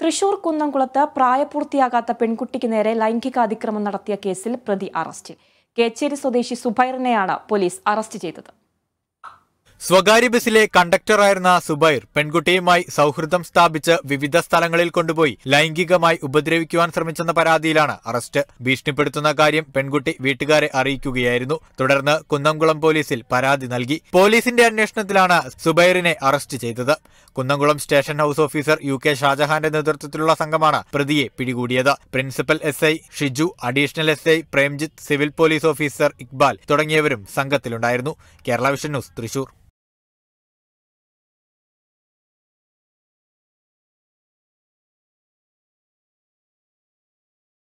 തൃശൂർ കുന്നംകുളത്ത് പ്രായപൂർത്തിയാകാത്ത പെൺകുട്ടിക്ക് നേരെ ലൈംഗികാതിക്രമം നടത്തിയ കേസിൽ പ്രതി അറസ്റ്റിൽ കേച്ചേരി സ്വദേശി സുബൈറിനെയാണ് പോലീസ് അറസ്റ്റ് ചെയ്തത് സ്വകാര്യ ബസ്സിലെ കണ്ടക്ടറായിരുന്ന സുബൈർ പെൺകുട്ടിയുമായി സൗഹൃദം സ്ഥാപിച്ച് വിവിധ സ്ഥലങ്ങളിൽ കൊണ്ടുപോയി ലൈംഗികമായി ഉപദ്രവിക്കുവാൻ ശ്രമിച്ചെന്ന പരാതിയിലാണ് അറസ്റ്റ് ഭീഷണിപ്പെടുത്തുന്ന കാര്യം പെൺകുട്ടി വീട്ടുകാരെ അറിയിക്കുകയായിരുന്നു തുടർന്ന് കുന്നംകുളം പോലീസിൽ പരാതി നൽകി പോലീസിന്റെ അന്വേഷണത്തിലാണ് സുബൈറിനെ അറസ്റ്റ് ചെയ്തത് Kunnamkulam station house officer U K ഷാജഹാന്റെ നേതൃത്വത്തിലുള്ള സംഘമാണ് പ്രതിയെ പിടികൂടിയത് principal S I Shiju additional S I Premjith civil police officer Iqbal തുടങ്ങിയവരും സംഘത്തിലുണ്ടായിരുന്നു കേരള വിഷൻ ന്യൂസ് തൃശൂർ